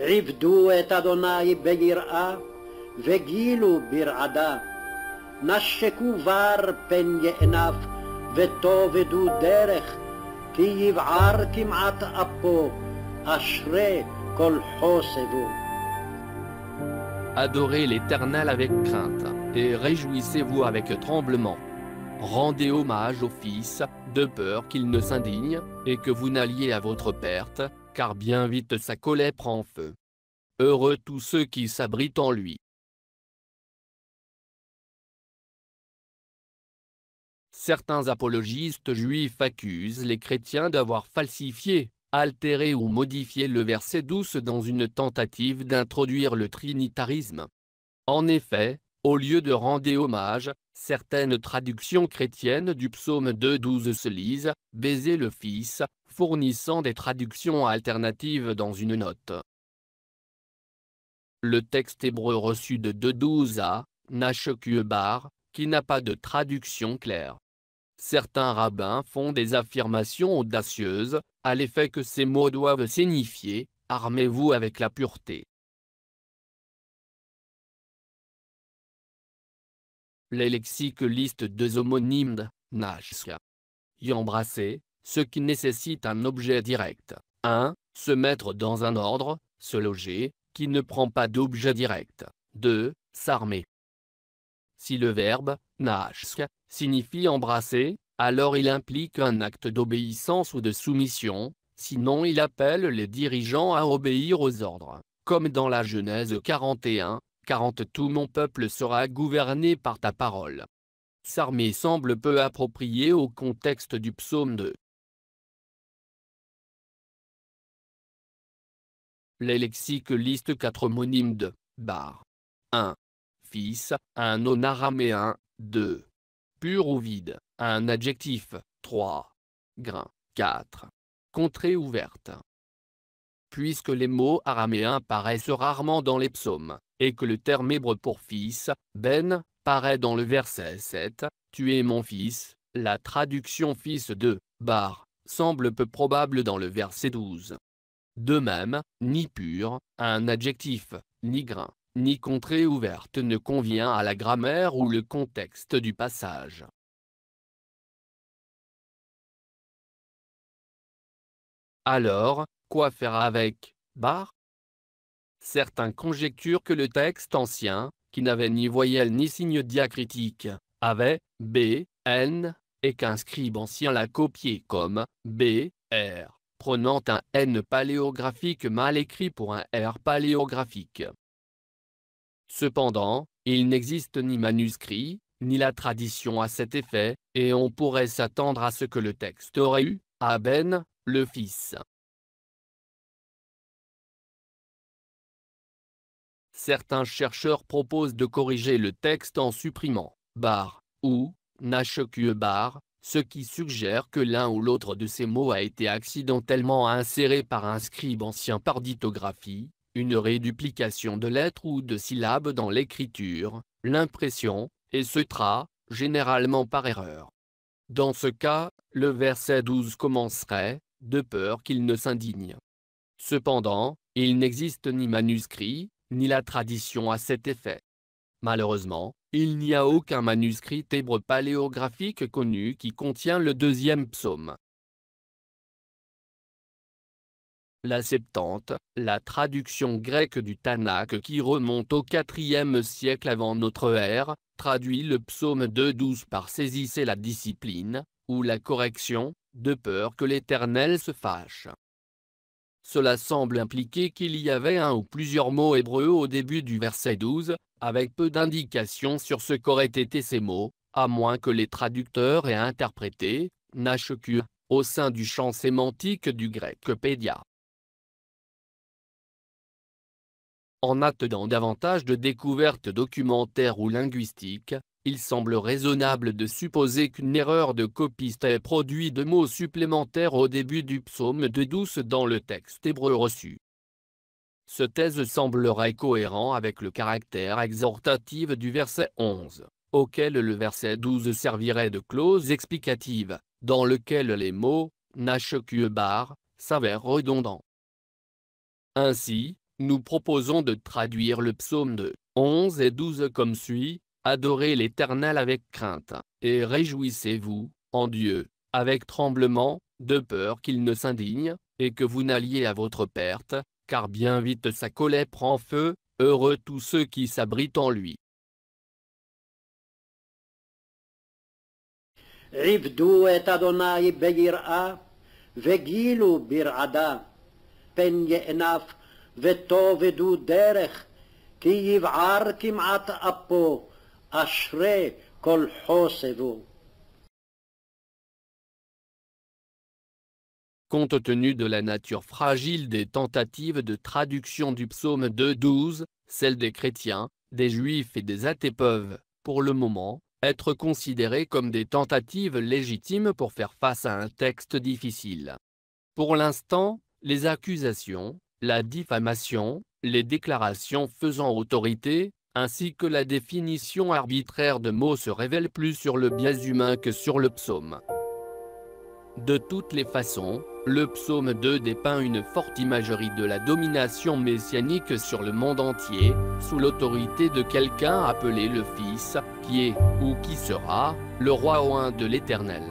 Adorez l'Éternel avec crainte, et réjouissez-vous avec tremblement. Rendez hommage au Fils, de peur qu'il ne s'indigne, et que vous n'alliez à votre perte, car bien vite sa colère prend feu. Heureux tous ceux qui s'abritent en lui. Certains apologistes juifs accusent les chrétiens d'avoir falsifié, altéré ou modifié le verset douce dans une tentative d'introduire le trinitarisme. En effet, au lieu de rendre hommage, Certaines traductions chrétiennes du psaume 2.12 se lisent « baiser le Fils », fournissant des traductions alternatives dans une note. Le texte hébreu reçu de 2.12 à bar », qui n'a pas de traduction claire. Certains rabbins font des affirmations audacieuses, à l'effet que ces mots doivent signifier « armez-vous avec la pureté ». les lexiques listent deux homonymes, nashka. Y embrasser, ce qui nécessite un objet direct. 1. Se mettre dans un ordre, se loger, qui ne prend pas d'objet direct. 2. S'armer. Si le verbe, nashka, signifie embrasser, alors il implique un acte d'obéissance ou de soumission, sinon il appelle les dirigeants à obéir aux ordres, comme dans la Genèse 41, 40 Tout mon peuple sera gouverné par ta parole. S'armer semble peu approprié au contexte du psaume 2. Les lexiques listent quatre homonymes de bar. 1. Fils, un non araméen, 2. Pur ou vide, un adjectif, 3. Grain, 4. Contrée ouverte. Puisque les mots araméens paraissent rarement dans les psaumes, et que le terme hébreu pour fils, ben, paraît dans le verset 7, tu es mon fils, la traduction fils de, bar, semble peu probable dans le verset 12. De même, ni pur, un adjectif, ni grain, ni contrée ouverte ne convient à la grammaire ou le contexte du passage. Alors, quoi faire avec bar certains conjecturent que le texte ancien, qui n'avait ni voyelle ni signe diacritique, avait B, N, et qu'un scribe ancien l'a copié comme B, R, prenant un N paléographique mal écrit pour un R paléographique. Cependant, il n'existe ni manuscrit, ni la tradition à cet effet, et on pourrait s'attendre à ce que le texte aurait eu, à Ben, le fils Certains chercheurs proposent de corriger le texte en supprimant bar ou nashq bar, ce qui suggère que l'un ou l'autre de ces mots a été accidentellement inséré par un scribe ancien par dithographie, une réduplication de lettres ou de syllabes dans l'écriture, l'impression, et ce tra, généralement par erreur. Dans ce cas, le verset 12 commencerait, de peur qu'il ne s'indigne. Cependant, il n'existe ni manuscrit, ni la tradition à cet effet. Malheureusement, il n'y a aucun manuscrit hébreu paléographique connu qui contient le deuxième psaume. La Septante, la traduction grecque du Tanakh qui remonte au IVe siècle avant notre ère, traduit le psaume 2.12 par saisissez la discipline, ou la correction, de peur que l'Éternel se fâche. Cela semble impliquer qu'il y avait un ou plusieurs mots hébreux au début du verset 12, avec peu d'indications sur ce qu'auraient été ces mots, à moins que les traducteurs aient interprété Q, au sein du champ sémantique du grec pédia. En attendant davantage de découvertes documentaires ou linguistiques, il semble raisonnable de supposer qu'une erreur de copiste ait produit de mots supplémentaires au début du psaume de douce dans le texte hébreu reçu. Ce thèse semblerait cohérent avec le caractère exhortatif du verset 11, auquel le verset 12 servirait de clause explicative, dans lequel les mots « bar s'avèrent redondants. Ainsi, nous proposons de traduire le psaume de 11 et 12 comme suit, Adorez l'Éternel avec crainte, et réjouissez-vous, en Dieu, avec tremblement, de peur qu'il ne s'indigne, et que vous n'alliez à votre perte, car bien vite sa colère prend feu, heureux tous ceux qui s'abritent en lui. Compte tenu de la nature fragile des tentatives de traduction du psaume 2.12, celles des chrétiens, des juifs et des athées peuvent, pour le moment, être considérées comme des tentatives légitimes pour faire face à un texte difficile. Pour l'instant, les accusations, la diffamation, les déclarations faisant autorité, ainsi que la définition arbitraire de mots se révèle plus sur le biais humain que sur le psaume. De toutes les façons, le psaume 2 dépeint une forte imagerie de la domination messianique sur le monde entier, sous l'autorité de quelqu'un appelé le Fils, qui est, ou qui sera, le roi 1 de l'Éternel.